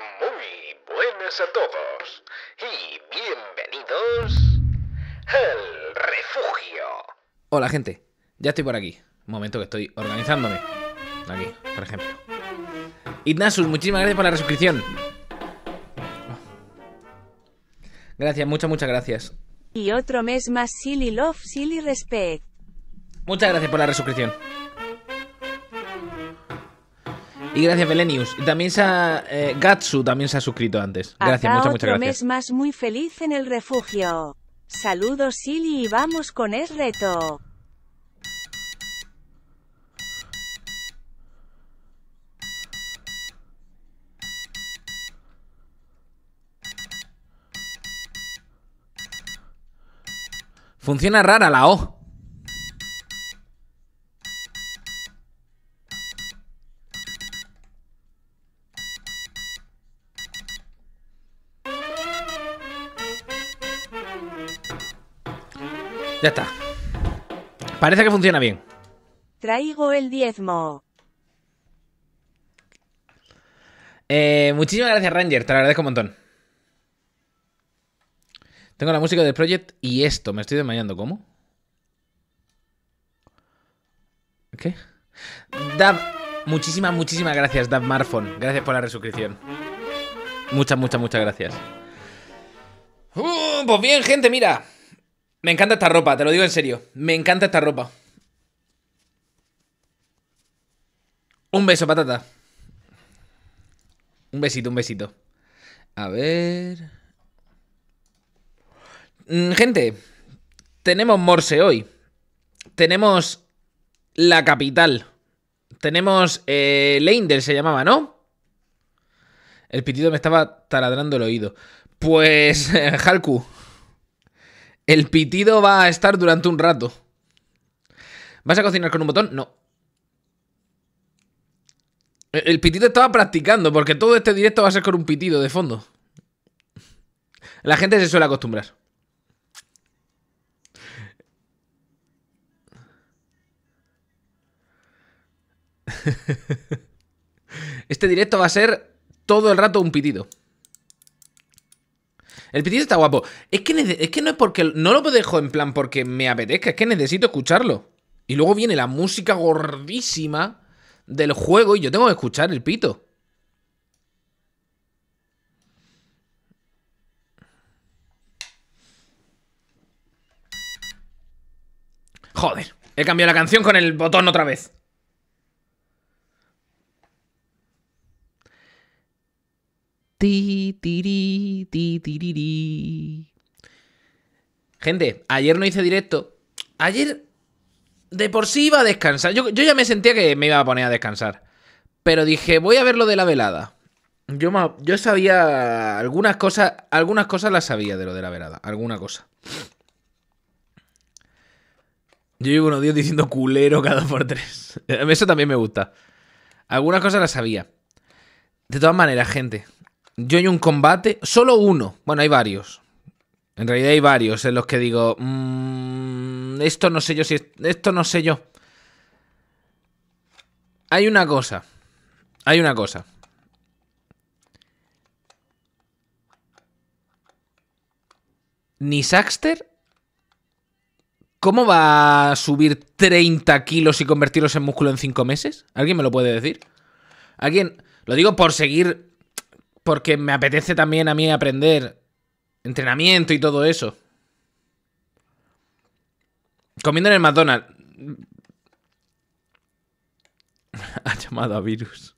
Muy buenas a todos y bienvenidos al refugio. Hola gente, ya estoy por aquí. Un momento que estoy organizándome. Aquí, por ejemplo. Ignasus, muchísimas gracias por la suscripción. Gracias, muchas, muchas gracias. Y otro mes más Silly Love, Silly Respect. Muchas gracias por la resuscripción. Y gracias, Belenius. también se ha, eh, Gatsu también se ha suscrito antes. Gracias, muchas, muchas gracias. mes más muy feliz en el refugio. Saludos, Silly, y vamos con el Reto. Funciona rara la O. Ya está. Parece que funciona bien. Traigo el diezmo. Eh, muchísimas gracias, Ranger. Te lo agradezco un montón. Tengo la música del Project y esto. Me estoy desmayando. ¿Cómo? ¿Qué? Dab. Muchísimas, muchísimas gracias, Dab Marfon. Gracias por la resuscripción. Muchas, muchas, muchas gracias. Uh, pues bien, gente, mira. Me encanta esta ropa, te lo digo en serio. Me encanta esta ropa. Un beso, patata. Un besito, un besito. A ver. Mm, gente, tenemos Morse hoy. Tenemos la capital. Tenemos eh, se llamaba, ¿no? El pitido me estaba taladrando el oído. Pues, Halku, el pitido va a estar durante un rato. ¿Vas a cocinar con un botón? No. El pitido estaba practicando, porque todo este directo va a ser con un pitido de fondo. La gente se suele acostumbrar. Este directo va a ser todo el rato un pitido. El pitito está guapo. Es que, es que no es porque. No lo dejo en plan porque me apetezca, es que necesito escucharlo. Y luego viene la música gordísima del juego y yo tengo que escuchar el pito. Joder, he cambiado la canción con el botón otra vez. Ti, ti, Gente, ayer no hice directo. Ayer de por sí iba a descansar. Yo, ya me sentía que me iba a poner a descansar. Pero dije, voy a ver lo de la velada. Yo, yo sabía algunas cosas, algunas cosas las sabía de lo de la velada, alguna cosa. Yo llevo unos días diciendo culero cada por tres. Eso también me gusta. Algunas cosas las sabía. De todas maneras, gente, yo hay un combate, solo uno. Bueno, hay varios. En realidad hay varios en los que digo, mm, esto no sé yo si esto no sé yo. Hay una cosa. Hay una cosa. Ni Saxter ¿Cómo va a subir 30 kilos y convertirlos en músculo en 5 meses? ¿Alguien me lo puede decir? ¿Alguien? Lo digo por seguir porque me apetece también a mí aprender entrenamiento y todo eso. Comiendo en el McDonald's. ha llamado a virus.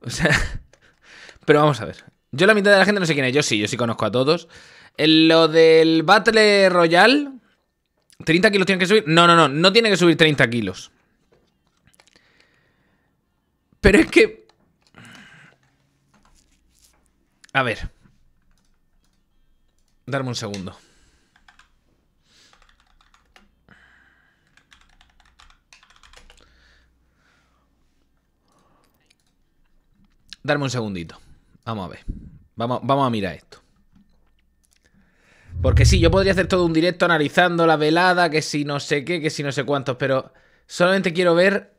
O sea... Pero vamos a ver. Yo la mitad de la gente no sé quién es. Yo sí, yo sí conozco a todos. En lo del Battle Royale... ¿30 kilos tiene que subir? No, no, no. No tiene que subir 30 kilos. Pero es que... A ver. Darme un segundo. Darme un segundito. Vamos a ver. Vamos, vamos a mirar esto. Porque sí, yo podría hacer todo un directo analizando la velada, que si no sé qué, que si no sé cuántos, pero solamente quiero ver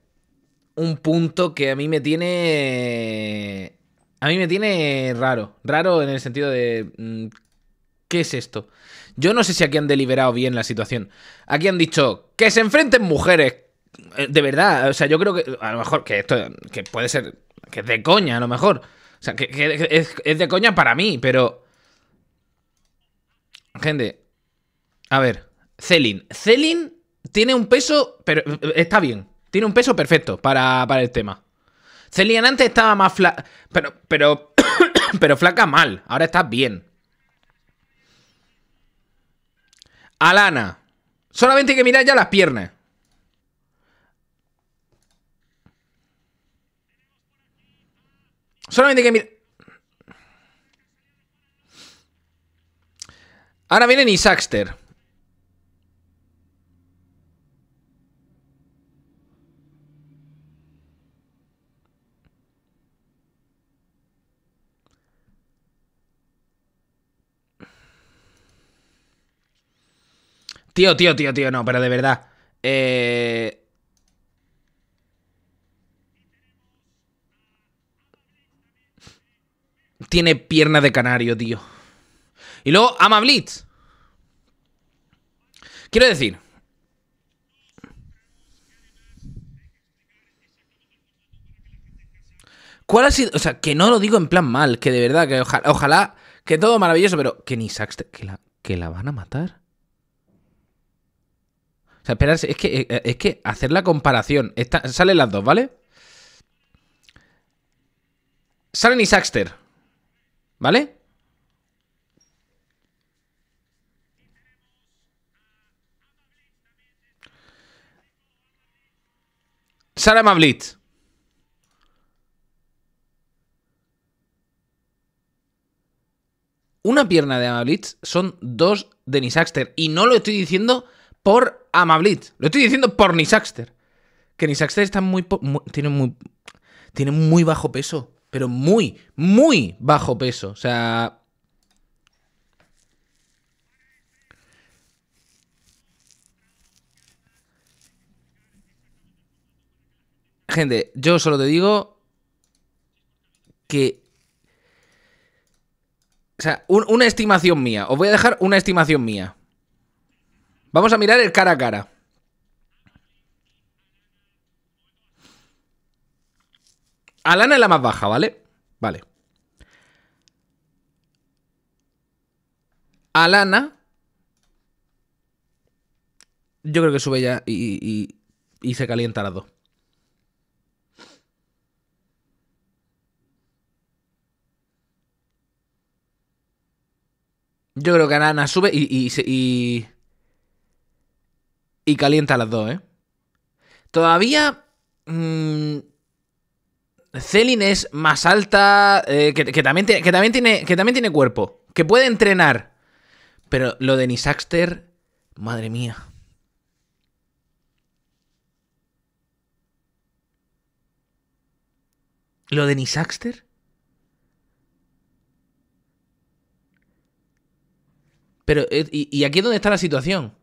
un punto que a mí me tiene... A mí me tiene raro. Raro en el sentido de... Mm, ¿Qué es esto? Yo no sé si aquí han deliberado bien la situación. Aquí han dicho que se enfrenten mujeres. Eh, de verdad, o sea, yo creo que a lo mejor que esto que puede ser que es de coña, a lo mejor. O sea, que, es, es de coña para mí, pero. Gente, a ver, Celine Celine tiene un peso, pero eh, está bien. Tiene un peso perfecto para, el tema. Celia antes estaba más flaca. Pero, pero, pero flaca mal. Ahora está bien. Alana. Solamente hay que mirar ya las piernas. Solamente hay que mirar. Ahora viene Isaxter. Tío, tío, tío, tío, no, pero de verdad. Eh, tiene pierna de canario, tío. Y luego, ama Blitz. Quiero decir... ¿Cuál ha sido? O sea, que no lo digo en plan mal, que de verdad, que ojalá, que todo maravilloso, pero que ni Saxter, que la, que la van a matar es que, eh, eh, es que hacer la comparación. salen las dos, ¿vale? Salen y Saxter, ¿vale? Sara Mablitz. Una pierna de Amablitz son dos de Nisaxter. Y no lo estoy diciendo por Amablit. Lo estoy diciendo por Nisaxter. Que Nisaxter está muy, tiene muy. Tiene muy bajo peso. Pero muy, muy bajo peso. O sea. Gente, yo solo te digo que o sea, una estimación mía. Os voy a dejar una estimación mía. Vamos a mirar el cara a cara. Alana es la más baja, ¿vale? Vale. Alana. Yo creo que sube ya y, y, se calienta las dos. Yo creo que Alana sube y, y, y y calienta las dos, ¿eh? Todavía... Mm, Celine es más alta, eh, que, también tiene, que, también tiene, que también tiene cuerpo, que puede entrenar. Pero lo de Nisaxter, madre mía. ¿Lo de Nisaxter? Pero, eh, y, y aquí es donde está la situación.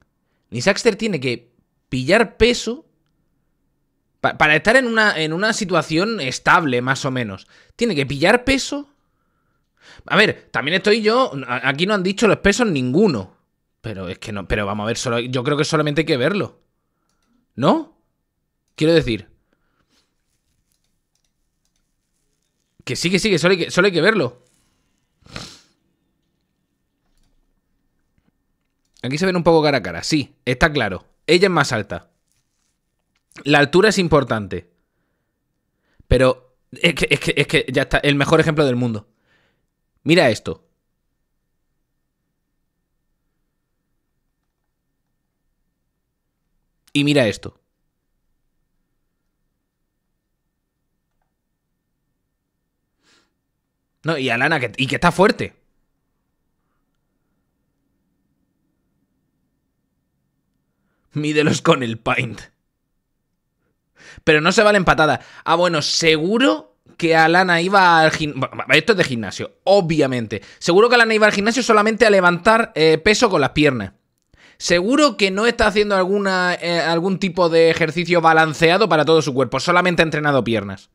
Ni Nisaxter tiene que pillar peso para estar en una, en una situación estable, más o menos. Tiene que pillar peso. A ver, también estoy yo. Aquí no han dicho los pesos ninguno. Pero es que no. Pero vamos a ver, solo, yo creo que solamente hay que verlo. ¿No? Quiero decir. Que sí, que sí, que solo hay que, solo hay que verlo. Aquí se ven un poco cara a cara. Sí, está claro. Ella es más alta. La altura es importante. Pero es que, es, que, ya está. El mejor ejemplo del mundo. Mira esto. Y mira esto. No, y Alana, y que está fuerte. Mídelos con el Paint. Pero no se valen empatada. Ah, bueno, seguro que Alana iba al gimnasio. Esto es de gimnasio, obviamente. Seguro que Alana iba al gimnasio solamente a levantar eh, peso con las piernas. Seguro que no está haciendo alguna, eh, algún tipo de ejercicio balanceado para todo su cuerpo. Solamente ha entrenado piernas.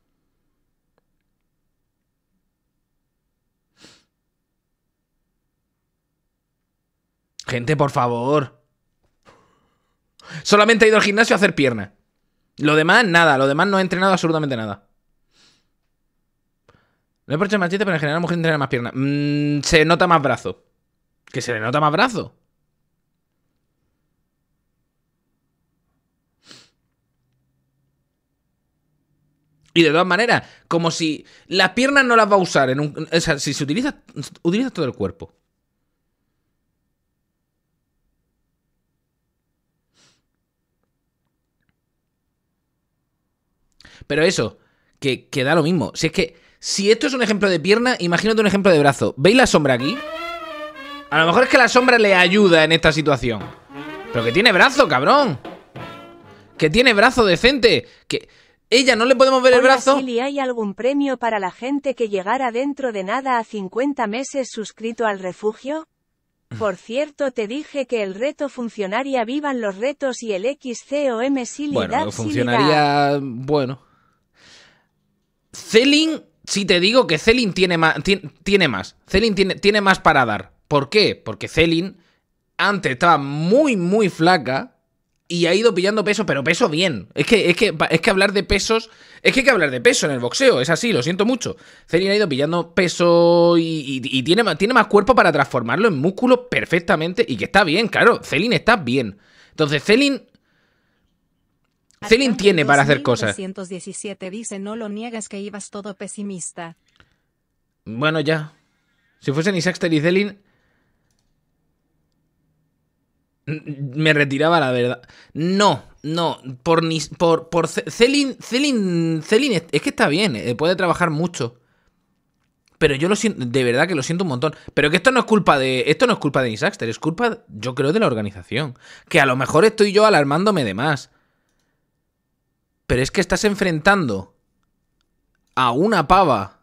Gente, por favor. Solamente he ido al gimnasio a hacer piernas Lo demás, nada. Lo demás no he entrenado absolutamente nada. No he por machete, pero en general la mujer entrenar más piernas mm, se nota más brazo. ¿Que se le nota más brazo? Y de todas maneras, como si las piernas no las va a usar. En o sea, si se utiliza, utiliza todo el cuerpo. Pero eso, que, da lo mismo. Si es que, si esto es un ejemplo de pierna, imagínate un ejemplo de brazo. ¿Veis la sombra aquí? A lo mejor es que la sombra le ayuda en esta situación. Pero que tiene brazo, cabrón. Que tiene brazo decente. Que ella no le podemos ver el brazo. ¿Y ¿Hay algún premio para la gente que llegara dentro de nada a 50 meses suscrito al refugio? Por cierto, te dije que el reto funcionaría. vivan los retos y el XCOM sí, Bueno, funcionaría... Bueno. Celin, si te digo que Celin tiene más. Tiene, más. Celin tiene, tiene más para dar. ¿Por qué? Porque Celin antes estaba muy, muy flaca y ha ido pillando peso, pero peso bien. Es que, es que, es que hablar de pesos. Es que hay que hablar de peso en el boxeo, es así, lo siento mucho. Celin ha ido pillando peso y, tiene, tiene, más cuerpo para transformarlo en músculo perfectamente y que está bien, claro. Celin está bien. Entonces, Celin Celine tiene para hacer cosas. 117 dice, no lo niegas que ibas todo pesimista. Bueno, ya. Si fuese Isaacster y Celine... Me retiraba la verdad. No, no, por por, Celine, Celine, es que está bien, eh, puede trabajar mucho. Pero yo lo siento, de verdad que lo siento un montón. Pero que esto no es culpa de, esto no es culpa de Isaacster, es culpa, yo creo, de la organización. Que a lo mejor estoy yo alarmándome de más. Pero es que estás enfrentando a una pava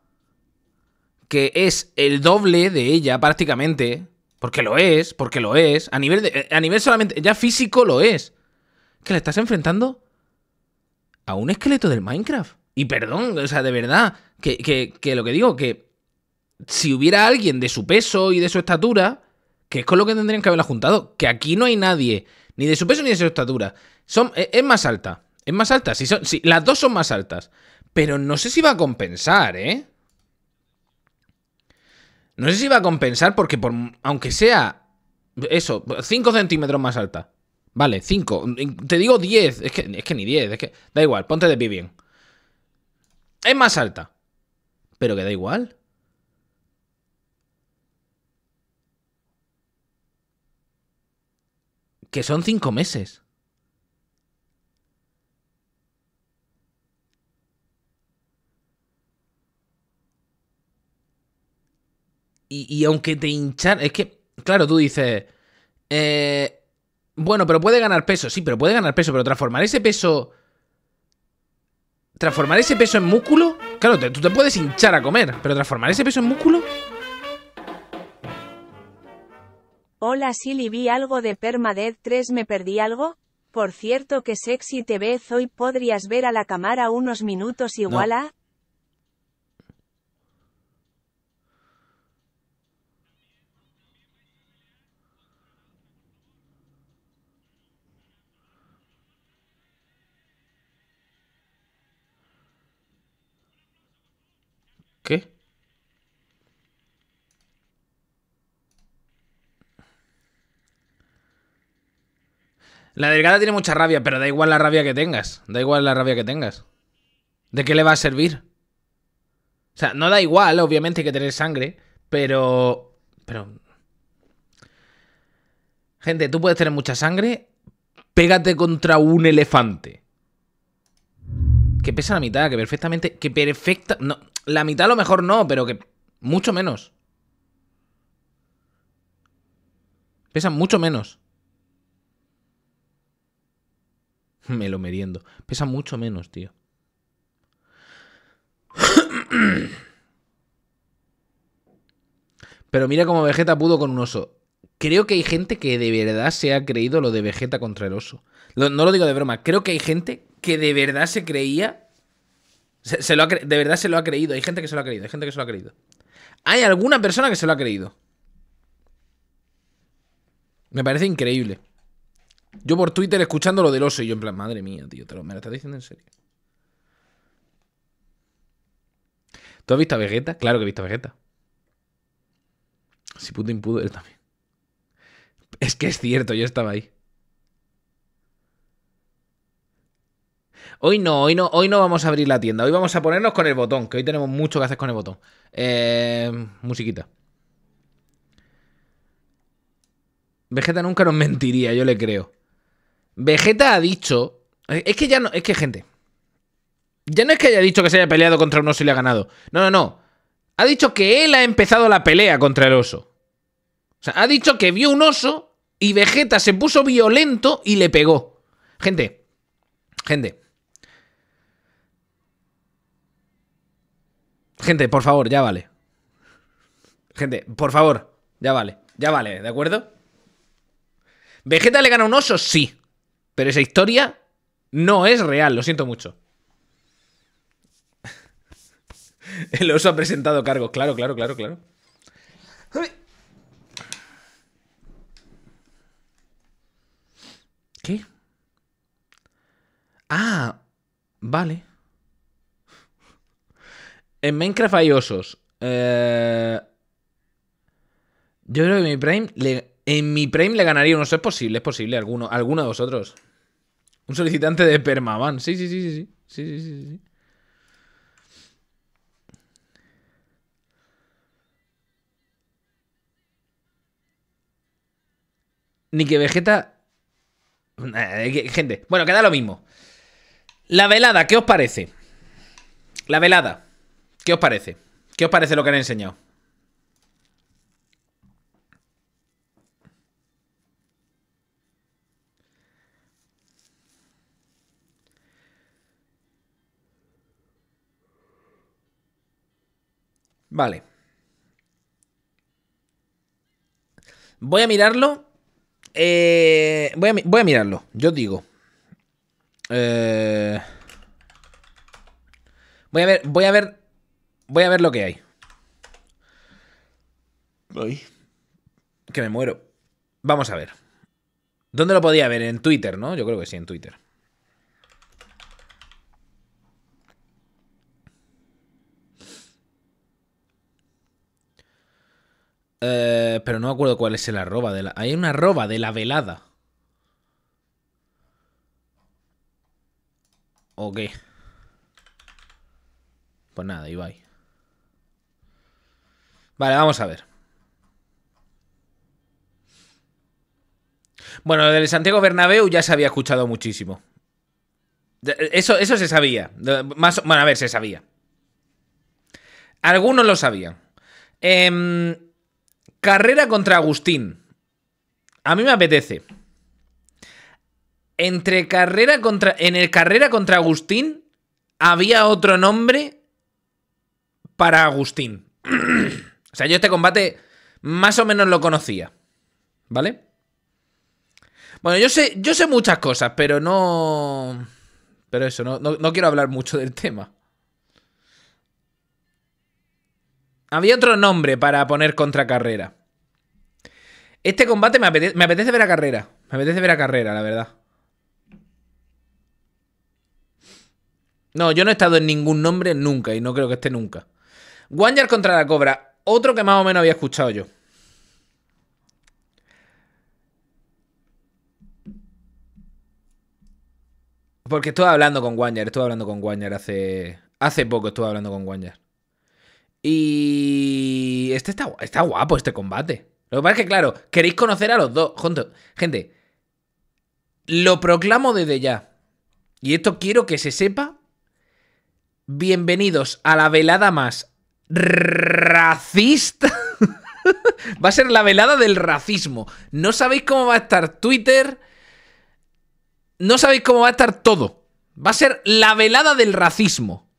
que es el doble de ella prácticamente, porque lo es, porque lo es, a nivel, a nivel solamente, ya físico lo es, que la estás enfrentando a un esqueleto del Minecraft. Y perdón, o sea, de verdad, que, lo que digo, que si hubiera alguien de su peso y de su estatura, que es con lo que tendrían que haberla juntado, que aquí no hay nadie, ni de su peso ni de su estatura, son, e, es más alta. Es más alta, sí, las dos son más altas. Pero no sé si va a compensar, ¿eh? No sé si va a compensar porque por, aunque sea eso, 5 centímetros más alta. Vale, 5. Te digo 10. Es que, es que ni 10. que, da igual, ponte de pie bien. Es más alta. Pero que da igual. Que son 5 meses. y, aunque te hinchar, es que, claro, tú dices, eh, bueno, pero puede ganar peso, sí, pero puede ganar peso, pero transformar ese peso... ¿Transformar ese peso en músculo? Claro, tú te puedes hinchar a comer, pero transformar ese peso en músculo... Hola Silly, vi algo de Permadead 3, ¿me perdí algo? Por cierto que Sexy te ves. hoy podrías ver a la cámara unos minutos igual a... qué? La delgada tiene mucha rabia, pero da igual la rabia que tengas. Da igual la rabia que tengas. ¿De qué le va a servir? O sea, no da igual, obviamente hay que tener sangre, pero... Pero... Gente, tú puedes tener mucha sangre, pégate contra un elefante. Que pesa la mitad, que perfectamente... Que perfecta... No, la mitad a lo mejor no, pero que mucho menos. Pesa mucho menos. Me lo meriendo. Pesa mucho menos, tío. Pero mira cómo Vegeta pudo con un oso. Creo que hay gente que de verdad se ha creído lo de Vegeta contra el oso. No lo digo de broma. Creo que hay gente que de verdad se creía de verdad se lo ha creído. Hay gente que se lo ha creído. Hay gente que se lo ha creído. Hay alguna persona que se lo ha creído. Me parece increíble. Yo por Twitter escuchando lo del oso y yo en plan, madre mía, tío, te lo, me lo estás diciendo en serio. ¿Tú has visto a Vegeta? Claro que he visto a Vegeta. Si puto impudo, él también. Es que es cierto, yo estaba ahí. Hoy no, hoy no, hoy no vamos a abrir la tienda. Hoy vamos a ponernos con el botón, que hoy tenemos mucho que hacer con el botón. Eh, musiquita. Vegeta nunca nos mentiría, yo le creo. Vegeta ha dicho. Eh, es que ya no. Es que, gente. Ya no es que haya dicho que se haya peleado contra un oso y le ha ganado. No, no, no. Ha dicho que él ha empezado la pelea contra el oso. O sea, ha dicho que vio un oso y Vegeta se puso violento y le pegó. Gente, gente, Gente, por favor, ya vale. Gente, por favor, ya vale. Ya vale, ¿de acuerdo? ¿Vegeta le gana a un oso? Sí. Pero esa historia no es real, lo siento mucho. El oso ha presentado cargo, claro, claro, claro, claro. ¿Qué? Ah, vale. En Minecraft hay osos. Eh, yo creo que mi Prime en mi Prime le ganaría uno. es posible, es posible. Alguno, alguno de vosotros. Un solicitante de Permaban. Sí, sí, sí, sí. Sí, sí, sí, sí. sí. Ni que Vegeta. Eh, gente, bueno, queda lo mismo. La velada, ¿qué os parece? La velada. ¿Qué os parece? ¿Qué os parece lo que han enseñado? Vale. Voy a mirarlo. Eh, voy, a, mirarlo, yo digo. Eh, voy a ver, voy a ver Voy a ver lo que hay. Que me muero. Vamos a ver. ¿Dónde lo podía ver? En Twitter, ¿no? Yo creo que sí, en Twitter. Eh, pero no me acuerdo cuál es el arroba de la. Hay una arroba de la velada. ¿O qué? Pues nada, Ibai. Vale, vamos a ver. Bueno, lo del Santiago Bernabéu ya se había escuchado muchísimo. Eso, eso se sabía. Más, bueno, a ver, se sabía. Algunos lo sabían. Em, carrera contra Agustín. A mí me apetece. Entre carrera contra. En el carrera contra Agustín había otro nombre para Agustín. O sea, yo este combate más o menos lo conocía. ¿Vale? Bueno, yo sé, yo sé muchas cosas, pero no. Pero eso, no, quiero hablar mucho del tema. Había otro nombre para poner contra carrera. Este combate me apetece, me apetece ver a carrera. Me apetece ver a carrera, la verdad. No, yo no he estado en ningún nombre nunca y no creo que esté nunca. Wanyar contra la Cobra. Otro que más o menos había escuchado yo. Porque estuve hablando con Wanyar, estuve hablando con Wanyar hace, hace poco, estuve hablando con Wanyar. Y este está, está guapo este combate. Lo que pasa es que, claro, queréis conocer a los dos. juntos. Gente, lo proclamo desde ya. Y esto quiero que se sepa. Bienvenidos a la velada más racista. va a ser la velada del racismo. No sabéis cómo va a estar Twitter. No sabéis cómo va a estar todo. Va a ser la velada del racismo.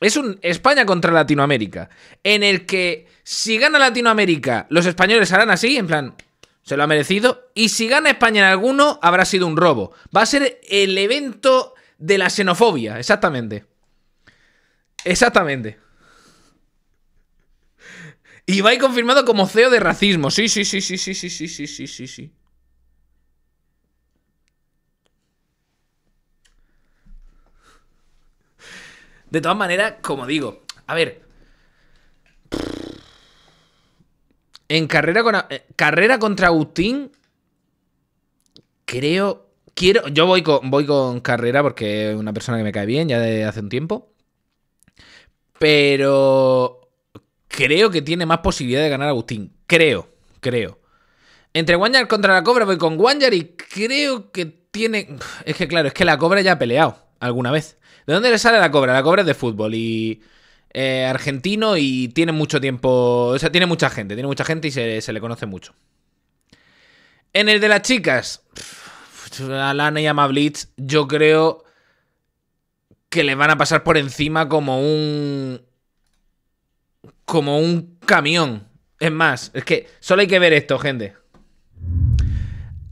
Es un España contra Latinoamérica. En el que si gana Latinoamérica, los españoles harán así, en plan, se lo ha merecido. Y si gana España en alguno, habrá sido un robo. Va a ser el evento de la xenofobia, exactamente. Exactamente. Ibai confirmado como CEO de racismo. Sí, sí, sí, sí, sí, sí, sí, sí, sí, sí, sí. De todas maneras, como digo, a ver. En carrera, con, eh, carrera contra Agustín, creo. Quiero, yo voy con, voy con carrera porque es una persona que me cae bien ya de hace un tiempo. Pero creo que tiene más posibilidad de ganar Agustín. Creo, creo. Entre Guanyar contra la Cobra voy con Guanyar y creo que tiene... Es que claro, es que la Cobra ya ha peleado alguna vez. ¿De dónde le sale la Cobra? La Cobra es de fútbol y... Eh, argentino y tiene mucho tiempo... O sea, tiene mucha gente, tiene mucha gente y se, le conoce mucho. En el de las chicas, Alana y Amablitz yo creo que le van a pasar por encima como un como un camión. Es más, es que solo hay que ver esto, gente.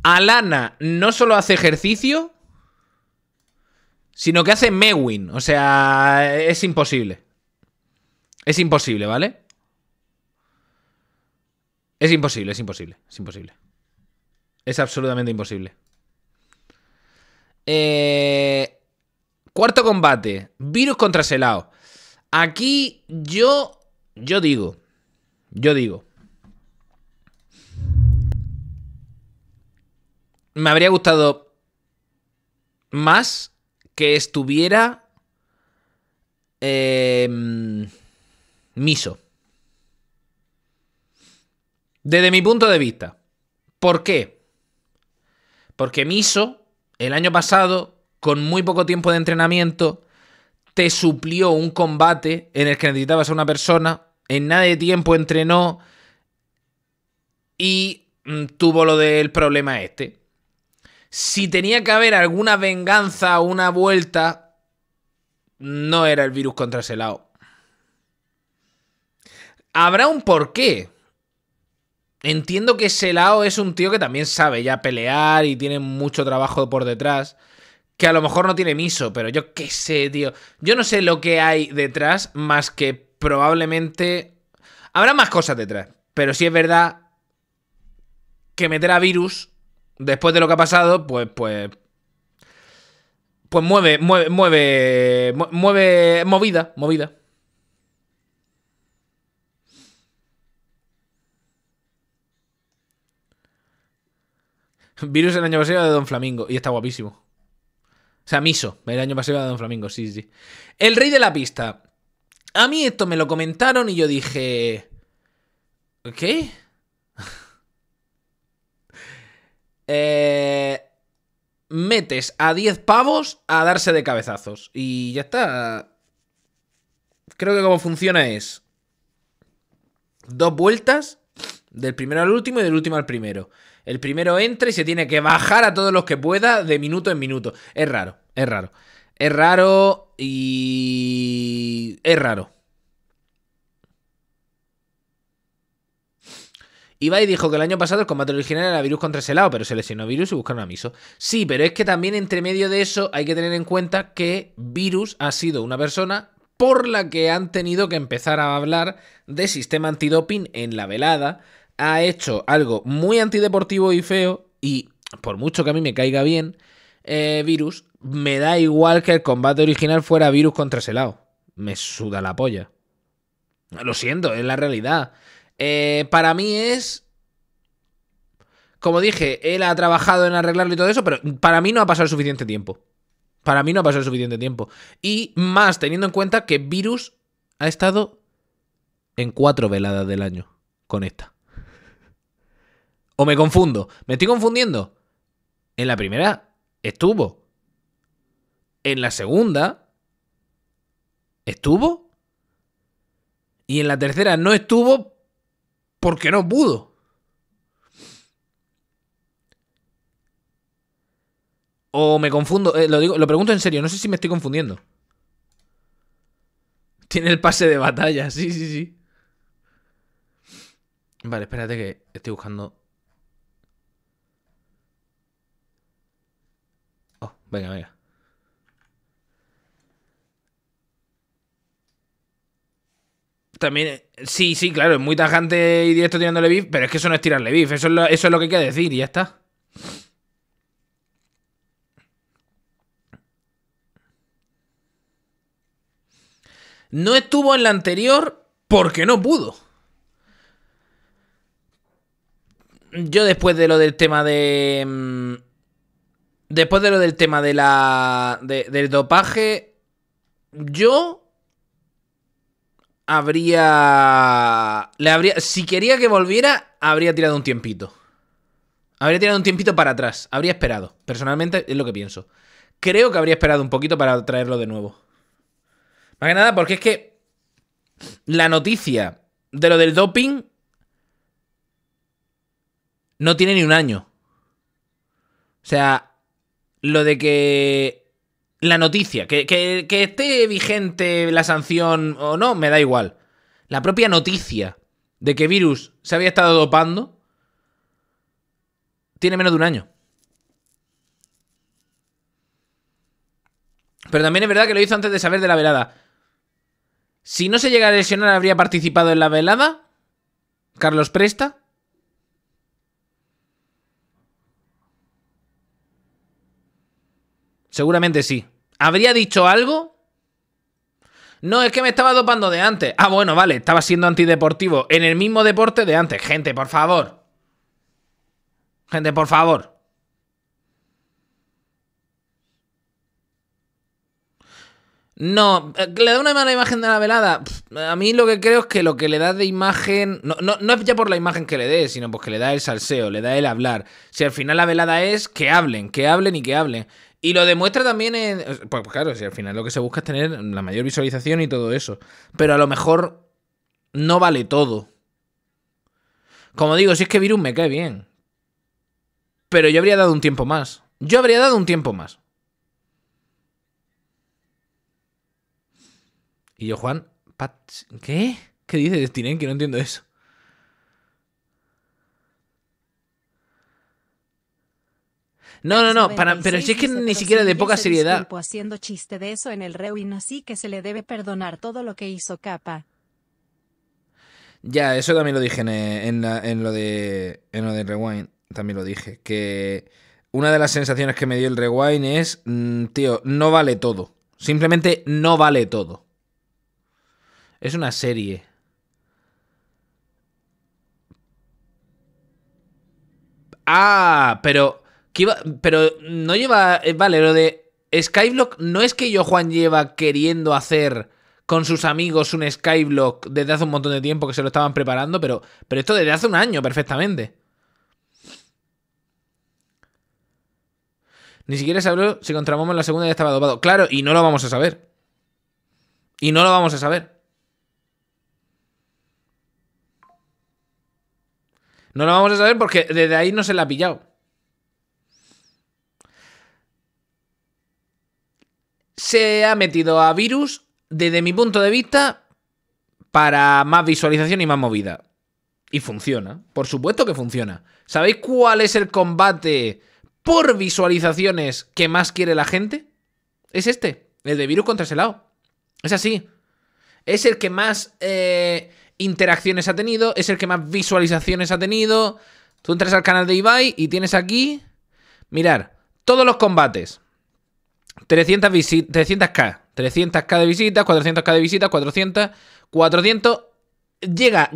Alana no solo hace ejercicio, sino que hace Mewin. O sea, es imposible. Es imposible, ¿vale? Es imposible, es imposible, es imposible. Es absolutamente imposible. Eh, cuarto combate. Virus contra Selao. Aquí yo yo digo, yo digo. Me habría gustado más que estuviera em, Miso. Desde mi punto de vista. ¿Por qué? Porque Miso, el año pasado, con muy poco tiempo de entrenamiento, te suplió un combate en el que necesitabas a una persona, en nada de tiempo entrenó y mm, tuvo lo del problema este. Si tenía que haber alguna venganza o una vuelta, no era el virus contra Selao. Habrá un porqué. Entiendo que Selao es un tío que también sabe ya pelear y tiene mucho trabajo por detrás que a lo mejor no tiene miso, pero yo qué sé, tío. Yo no sé lo que hay detrás, más que probablemente... Habrá más cosas detrás, pero si es verdad que meter a virus, después de lo que ha pasado, pues... Pues, pues mueve, mueve, mueve, mueve, movida, movida. Virus el año pasado de Don Flamingo, y está guapísimo. O sea, Miso. El año pasado era Don Flamingo, sí, sí. El rey de la pista. A mí esto me lo comentaron y yo dije... ¿Qué? Eh, metes a 10 pavos a darse de cabezazos. Y ya está. Creo que como funciona es... Dos vueltas, del primero al último y del último al primero. El primero entra y se tiene que bajar a todos los que pueda de minuto en minuto. Es raro, es raro. Es raro y... Es raro. Ibai dijo que el año pasado el combate original era virus contra lado, pero se lesionó virus y buscaron a Miso. Sí, pero es que también entre medio de eso hay que tener en cuenta que virus ha sido una persona por la que han tenido que empezar a hablar de sistema antidoping en la velada, ha hecho algo muy antideportivo y feo y por mucho que a mí me caiga bien eh, Virus, me da igual que el combate original fuera Virus contra Selao. Me suda la polla. Lo siento, es la realidad. Eh, para mí es... Como dije, él ha trabajado en arreglarlo y todo eso, pero para mí no ha pasado suficiente tiempo. Para mí no ha pasado suficiente tiempo. Y más, teniendo en cuenta que Virus ha estado en cuatro veladas del año con esta. ¿O me confundo? ¿Me estoy confundiendo? En la primera estuvo. En la segunda estuvo. Y en la tercera no estuvo porque no pudo. O me confundo, eh, lo, digo, lo pregunto en serio, no sé si me estoy confundiendo. Tiene el pase de batalla, sí, sí, sí. Vale, espérate que estoy buscando Venga, venga. También, sí, sí, claro, es muy tajante y directo tirándole bif, pero es que eso no es tirarle bif, eso, es eso es lo que hay que decir y ya está. No estuvo en la anterior porque no pudo. Yo después de lo del tema de... Mm, después de lo del tema de la, del dopaje, yo habría, le habría, si quería que volviera, habría tirado un tiempito. Habría tirado un tiempito para atrás, habría esperado. Personalmente es lo que pienso. Creo que habría esperado un poquito para traerlo de nuevo. Más que nada porque es que la noticia de lo del doping no tiene ni un año. O sea, lo de que la noticia, que, esté vigente la sanción o no, me da igual. La propia noticia de que Virus se había estado dopando tiene menos de un año. Pero también es verdad que lo hizo antes de saber de la velada. Si no se llega a lesionar, ¿habría participado en la velada? ¿Carlos Presta? Seguramente sí. ¿Habría dicho algo? No, es que me estaba dopando de antes. Ah, bueno, vale, estaba siendo antideportivo en el mismo deporte de antes. Gente, por favor. Gente, por favor. No, eh, ¿le da una mala imagen de la velada? a mí lo que creo es que lo que le da de imagen. No, es ya por la imagen que le dé, sino porque le da el salseo, le da el hablar. Si al final la velada es que hablen, que hablen y que hablen. Y lo demuestra también en. Pues, claro, si al final lo que se busca es tener la mayor visualización y todo eso. Pero a lo mejor no vale todo. Como digo, si es que Virus me cae bien. Pero yo habría dado un tiempo más. Yo habría dado un tiempo más. Y yo, Juan, ¿qué? ¿Qué dices, de Que no entiendo eso. No, no, no, pero si es que ni siquiera de poca seriedad. haciendo chiste de eso en el rewind, así que se le debe perdonar todo lo que hizo Capa. Ya, eso también lo dije en, lo de, en lo de Rewind, también lo dije, que una de las sensaciones que me dio el Rewind es, mm, tío, no vale todo, simplemente no vale todo. Es una serie. Ah, pero pero no lleva. Eh, vale, lo de Skyblock. No es que yo, Juan, lleva queriendo hacer con sus amigos un Skyblock desde hace un montón de tiempo que se lo estaban preparando, pero, pero esto desde hace un año perfectamente. Ni siquiera se si contra Momo en la segunda ya estaba dopado. Claro, y no lo vamos a saber. Y no lo vamos a saber. No lo vamos a saber porque desde ahí no se la ha pillado. se ha metido a Virus, desde mi punto de vista, para más visualización y más movida. Y funciona, por supuesto que funciona. ¿Sabéis cuál es el combate por visualizaciones que más quiere la gente? Es este, el de Virus contra Selao. Es así. Es el que más eh, interacciones ha tenido, es el que más visualizaciones ha tenido. Tú entras al canal de Ibai y tienes aquí, mirar, todos los combates. 300 300k, 300k de visitas, 400k de visitas, 400, 400. Llega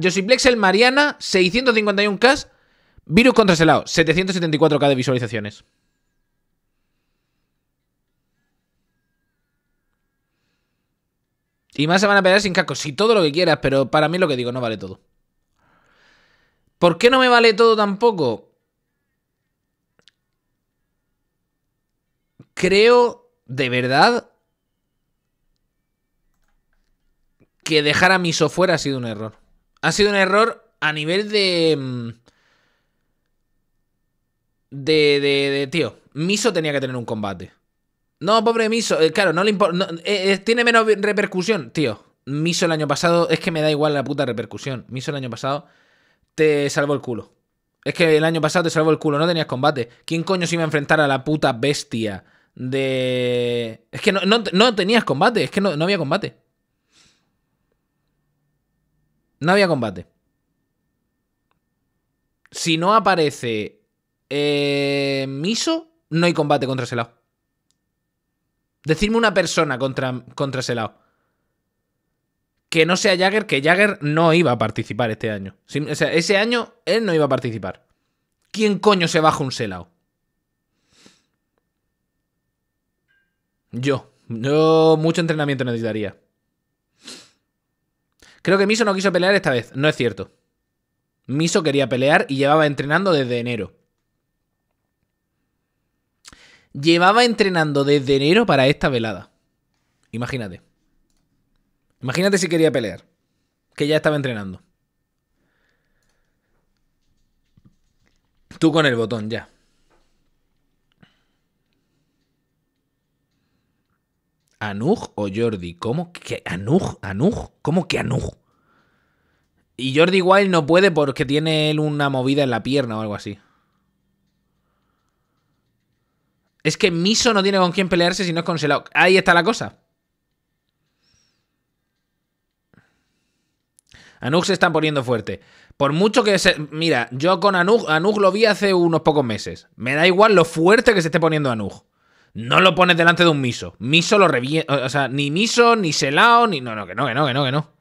el Mariana, 651k. Virus contra 774k de visualizaciones. Y más se van a pegar sin casco. y todo lo que quieras, pero para mí lo que digo no vale todo. ¿Por qué no me vale todo tampoco? Creo de verdad que dejar a Miso fuera ha sido un error. Ha sido un error a nivel de... Mm, de, de, de tío, Miso tenía que tener un combate. No, pobre Miso, eh, claro, no le importa. Eh, eh, tiene menos repercusión, tío. Miso el año pasado, es que me da igual la puta repercusión. Miso el año pasado te salvó el culo. Es que el año pasado te salvó el culo, no tenías combate. ¿Quién coño se iba a enfrentar a la puta bestia? de... Es que no, no, tenías combate, es que no, no había combate. No había combate. Si no aparece eh, Miso, no hay combate contra Selao. Decidme una persona contra, contra Selao. Que no sea Jagger, que Jagger no iba a participar este año. ese año él no iba a participar. ¿Quién coño se baja un Selao? Yo. Yo mucho entrenamiento necesitaría. Creo que Miso no quiso pelear esta vez. No es cierto. Miso quería pelear y llevaba entrenando desde enero. Llevaba entrenando desde enero para esta velada. Imagínate. Imagínate si quería pelear. Que ya estaba entrenando. Tú con el botón, ya. ¿Anuj o Jordi? ¿Cómo que Anuj? ¿Anuj? ¿Cómo que Anuj? Y Jordi igual no puede porque tiene él una movida en la pierna o algo así. Es que Miso no tiene con quién pelearse si no es con Selok. Ahí está la cosa. Anuj se está poniendo fuerte. Por mucho que se... Mira, yo con Anuj, Anug lo vi hace unos pocos meses. Me da igual lo fuerte que se esté poniendo Anuj. No lo pones delante de un miso. Miso lo revienta. O sea, ni miso, ni selao, ni. No, no, que no, que no, que no, que no.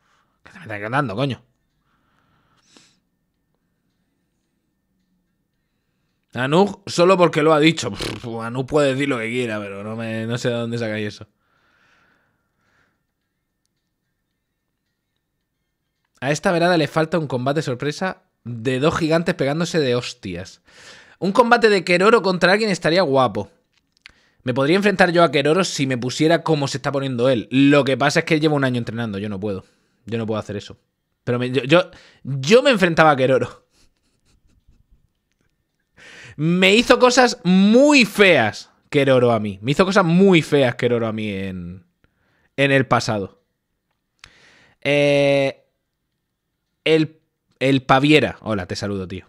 Que me estás cantando, coño. Anu solo porque lo ha dicho. Anu puede decir lo que quiera, pero no, no sé de dónde sacáis eso. A esta verada le falta un combate sorpresa de dos gigantes pegándose de hostias. Un combate de Keroro contra alguien estaría guapo. Me podría enfrentar yo a Queroro si me pusiera como se está poniendo él. Lo que pasa es que lleva un año entrenando, yo no puedo. Yo no puedo hacer eso. Pero yo, yo, me enfrentaba a Keroro. Me hizo cosas muy feas Queroro a mí. Me hizo cosas muy feas Queroro a mí en, en el pasado. Eh, el, el Paviera. Hola, te saludo, tío.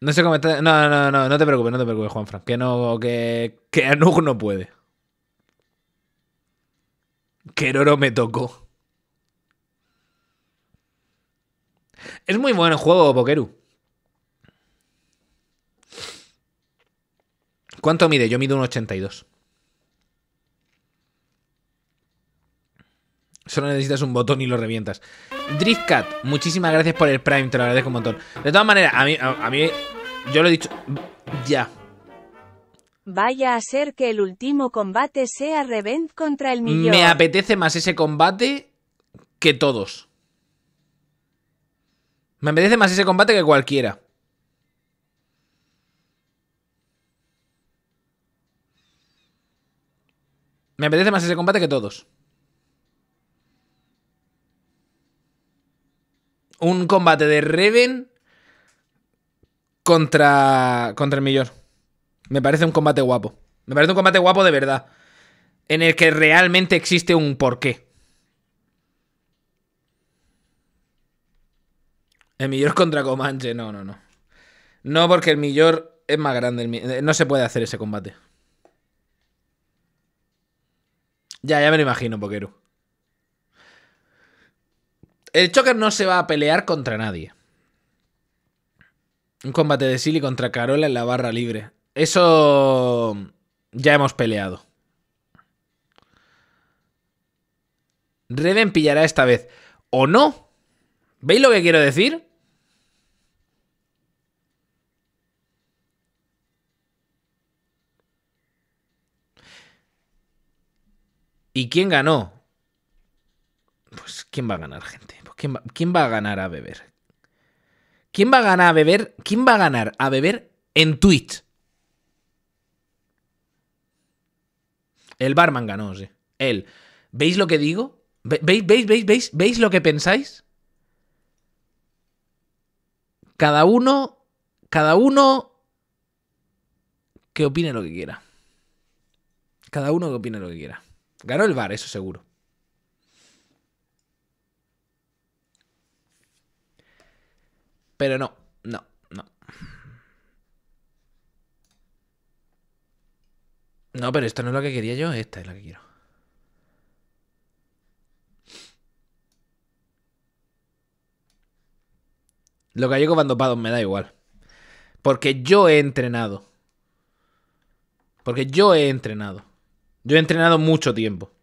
No sé cómo está. No, no, no, no te preocupes, no te preocupes, Juanfran. Que no, que, que Anug no puede. Que oro me tocó. Es muy bueno el juego, Pokeru. ¿Cuánto mide? Yo mido un 82. Solo necesitas un botón y lo revientas. Driftcat, muchísimas gracias por el Prime, te lo agradezco un montón. De todas maneras, a mí, a, mí yo lo he dicho. Ya. Vaya a ser que el último combate sea Revenge contra el millón. Me apetece más ese combate que todos. Me apetece más ese combate que cualquiera. Me apetece más ese combate que todos. un combate de Reven contra, contra el Millor. Me parece un combate guapo. Me parece un combate guapo de verdad. En el que realmente existe un porqué. El Millor contra Comanche, no, no, no. No, porque el Millor es más grande. Eh, no se puede hacer ese combate. Ya, ya me lo imagino, Pokeru. El Choker no se va a pelear contra nadie. Un combate de Silly contra Carola en la barra libre. Eso ya hemos peleado. Reven pillará esta vez. ¿O no? ¿Veis lo que quiero decir? ¿Y quién ganó? Pues, ¿quién va a ganar, gente? ¿Quién va, a ganar a beber? ¿Quién va a ganar a beber? ¿Quién va a ganar a beber en Twitch? El barman ganó, sí. Él. ¿Veis lo que digo? ¿Veis, veis, veis lo que pensáis? Cada uno. Cada uno. Que opine lo que quiera. Cada uno que opine lo que quiera. Ganó el bar, eso seguro. Pero no, no, no. No, pero esto no es lo que quería yo, esta es la que quiero. Lo que gallego cuando Pado me da igual. Porque yo he entrenado. Porque yo he entrenado. Yo he entrenado mucho tiempo.